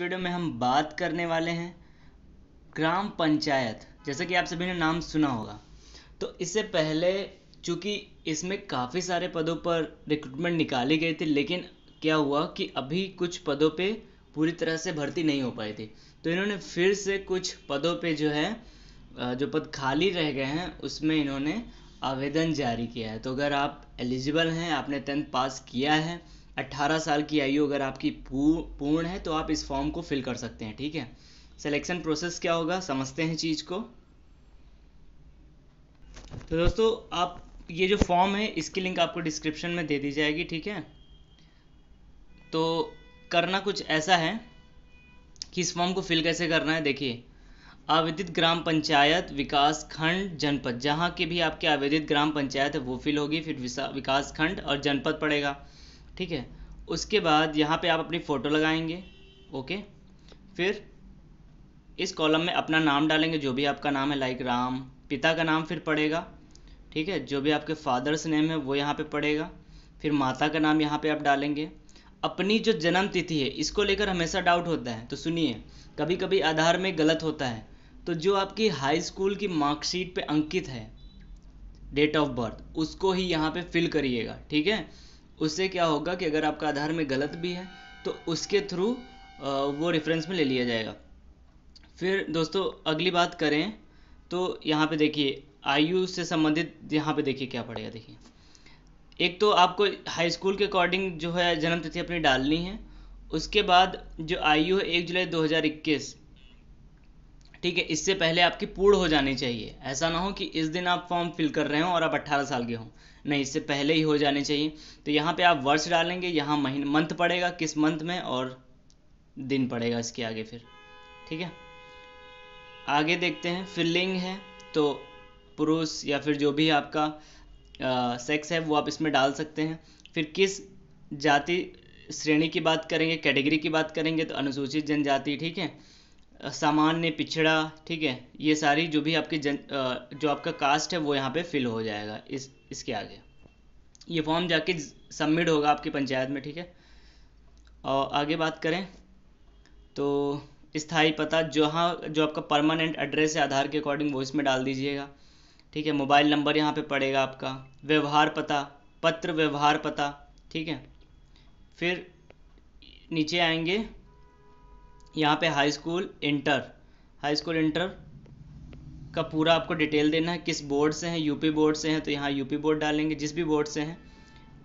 video में हम बात करने वाले हैं ग्राम पंचायत जैसा कि आप सभी ने नाम सुना होगा तो इससे पहले चूंकि इसमें काफ़ी सारे पदों पर रिक्रूटमेंट निकाली गई थी लेकिन क्या हुआ कि अभी कुछ पदों पे पूरी तरह से भर्ती नहीं हो पाई थी तो इन्होंने फिर से कुछ पदों पे जो है जो पद खाली रह गए हैं उसमें इन्होंने आवेदन जारी किया है तो अगर आप एलिजिबल हैं आपने टेंथ पास किया है 18 साल की आयु अगर आपकी पूर्ण है तो आप इस फॉर्म को फिल कर सकते हैं ठीक है सिलेक्शन प्रोसेस क्या होगा समझते हैं चीज़ को तो दोस्तों आप ये जो फॉर्म है इसकी लिंक आपको डिस्क्रिप्शन में दे दी जाएगी ठीक है तो करना कुछ ऐसा है कि इस फॉर्म को फिल कैसे करना है देखिए आवेदित ग्राम पंचायत विकास खंड जनपद जहाँ के भी आपके आवेदित ग्राम पंचायत है वो फिल होगी फिर विकास खंड और जनपद पड़ेगा ठीक है उसके बाद यहाँ पे आप अपनी फ़ोटो लगाएंगे ओके फिर इस कॉलम में अपना नाम डालेंगे जो भी आपका नाम है लाइक राम पिता का नाम फिर पड़ेगा ठीक है जो भी आपके फादर्स नेम है वो यहाँ पे पड़ेगा फिर माता का नाम यहाँ पे आप डालेंगे अपनी जो जन्म तिथि है इसको लेकर हमेशा डाउट होता है तो सुनिए कभी कभी आधार में गलत होता है तो जो आपकी हाई स्कूल की मार्कशीट पे अंकित है डेट ऑफ बर्थ उसको ही यहाँ पे फिल करिएगा ठीक है उससे क्या होगा कि अगर आपका आधार में गलत भी है तो उसके थ्रू वो रेफरेंस में ले लिया जाएगा फिर दोस्तों अगली बात करें तो यहाँ पे देखिए आयु से संबंधित यहाँ पे देखिए क्या पड़ेगा देखिए एक तो आपको हाई स्कूल के अकॉर्डिंग जो है जन्म तिथि अपनी डालनी है उसके बाद जो आयु है एक जुलाई 2021 ठीक है इससे पहले आपकी पूर्ण हो जानी चाहिए ऐसा ना हो कि इस दिन आप फॉर्म फिल कर रहे हो और आप 18 साल के हों नहीं इससे पहले ही हो जाने चाहिए तो यहाँ पे आप वर्ष डालेंगे यहाँ महीने मंथ पड़ेगा किस मंथ में और दिन पड़ेगा इसके आगे फिर ठीक है आगे देखते हैं फिर लिंग है तो पुरुष या फिर जो भी आपका आ, सेक्स है वो आप इसमें डाल सकते हैं फिर किस जाति श्रेणी की बात करेंगे कैटेगरी की बात करेंगे तो अनुसूचित जनजाति ठीक है सामान्य पिछड़ा ठीक है ये सारी जो भी आपके जन जो आपका कास्ट है वो यहाँ पे फिल हो जाएगा इस इसके आगे ये फॉर्म जाके सबमिट होगा आपकी पंचायत में ठीक है और आगे बात करें तो स्थाई पता जहाँ जो आपका परमानेंट एड्रेस है आधार के अकॉर्डिंग वो इसमें डाल दीजिएगा ठीक है मोबाइल नंबर यहाँ पे पड़ेगा आपका व्यवहार पता पत्र व्यवहार पता ठीक है फिर नीचे आएंगे यहाँ पे high school inter high school inter का पूरा आपको डिटेल देना है किस बोर्ड से हैं यूपी बोर्ड से हैं तो यहाँ यूपी बोर्ड डालेंगे जिस भी बोर्ड से हैं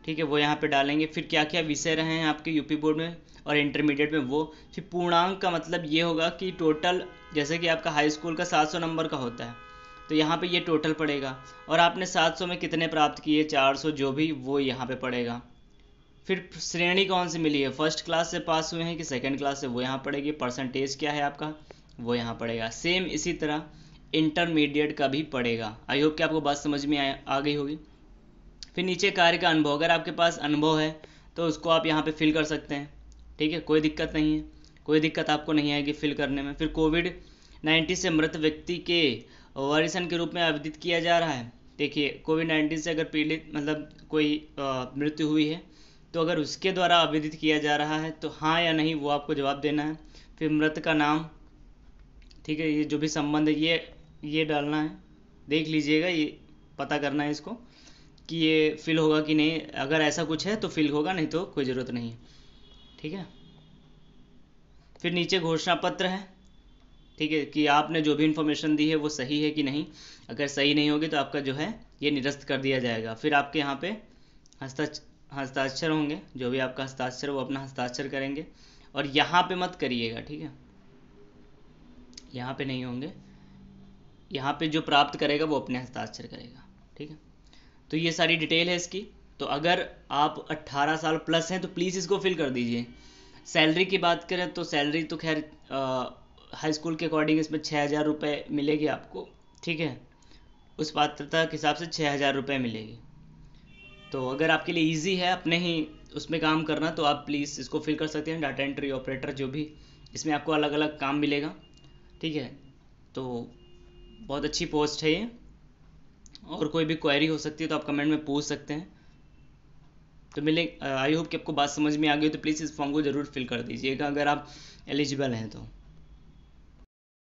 ठीक है वो यहाँ पे डालेंगे फिर क्या क्या विषय रहे हैं आपके यूपी बोर्ड में और इंटरमीडिएट में वो फिर पूर्णांक का मतलब ये होगा कि टोटल जैसे कि आपका हाई स्कूल का 700 नंबर का होता है तो यहाँ पे ये टोटल पड़ेगा और आपने 700 में कितने प्राप्त किए 400 जो भी वो यहाँ पे पड़ेगा फिर श्रेणी कौन सी मिली है फर्स्ट क्लास से पास हुए हैं कि सेकेंड क्लास से वो यहाँ पड़ेगी परसेंटेज क्या है आपका वो यहाँ पड़ेगा सेम इसी तरह इंटरमीडिएट का भी पड़ेगा आई होप कि आपको बात समझ में आ, आ गई होगी फिर नीचे कार्य का अनुभव अगर आपके पास अनुभव है तो उसको आप यहाँ पे फिल कर सकते हैं ठीक है कोई दिक्कत नहीं है कोई दिक्कत आपको नहीं आएगी फिल करने में फिर कोविड नाइन्टीन से मृत व्यक्ति के वारिसन के रूप में आवेदित किया जा रहा है देखिए कोविड नाइन्टीन से अगर पीड़ित मतलब कोई मृत्यु हुई है तो अगर उसके द्वारा आवेदित किया जा रहा है तो हाँ या नहीं वो आपको जवाब देना है फिर मृत का नाम ठीक है ये जो भी संबंध है ये ये डालना है देख लीजिएगा ये पता करना है इसको कि ये फिल होगा कि नहीं अगर ऐसा कुछ है तो फिल होगा नहीं तो कोई ज़रूरत नहीं है ठीक है फिर नीचे घोषणा पत्र है ठीक है कि आपने जो भी इन्फॉर्मेशन दी है वो सही है कि नहीं अगर सही नहीं होगी तो आपका जो है ये निरस्त कर दिया जाएगा फिर आपके यहाँ पे हस्ताक्षर हस्ताक्षर होंगे जो भी आपका हस्ताक्षर वो अपना हस्ताक्षर करेंगे और यहाँ पे मत करिएगा ठीक है यहाँ पे नहीं होंगे यहाँ पे जो प्राप्त करेगा वो अपने हस्ताक्षर करेगा ठीक है तो ये सारी डिटेल है इसकी तो अगर आप 18 साल प्लस हैं तो प्लीज़ इसको फिल कर दीजिए सैलरी की बात करें तो सैलरी तो खैर हाई स्कूल के अकॉर्डिंग इसमें छः हज़ार रुपये मिलेगी आपको ठीक है उस पात्रता के हिसाब से छः हज़ार रुपये मिलेगी तो अगर आपके लिए ईजी है अपने ही उसमें काम करना तो आप प्लीज़ इसको फिल कर सकते हैं डाटा एंट्री ऑपरेटर जो भी इसमें आपको अलग अलग काम मिलेगा ठीक है तो बहुत अच्छी पोस्ट है ये और कोई भी क्वेरी हो सकती है तो आप कमेंट में पूछ सकते हैं तो मिले आई होप कि आपको बात समझ में आ गई तो प्लीज़ इस फॉर्म को ज़रूर फिल कर दीजिएगा अगर आप एलिजिबल हैं तो